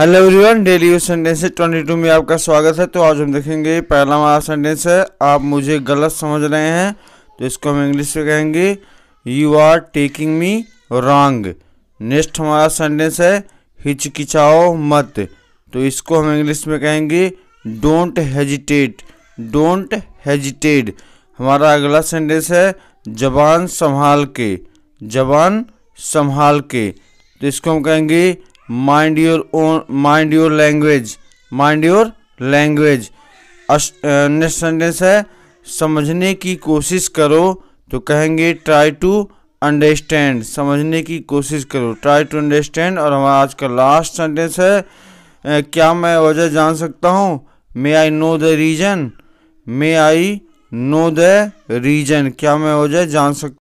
hello everyone daily use sentence two में आपका स्वागत है तो आज हम देखेंगे पहला हमारा सेंटेंस है आप मुझे गलत समझ रहे हैं तो इसको हम इंग्लिश में कहेंगे you are taking me wrong next हमारा सेंटेंस है हिचकिचाओ मत तो इसको हम इंग्लिश में कहेंगे डोंट हेजिटेट डोंट हेजिटेट हमारा अगला सेंटेंस है जबान संभाल के जबान संभाल के तो इसको हम कहेंगे mind your own mind your language mind your language next sentence है समझने की कोशिश करो तो कहेंगे ट्राई टू अंडरस्टैंड समझने की कोशिश करो ट्राई टू अंडरस्टैंड और हमारा आज का लास्ट सेंटेंस है क्या मैं वजह जान सकता हूँ may I know the reason may I know the reason क्या मैं वजह जान सकता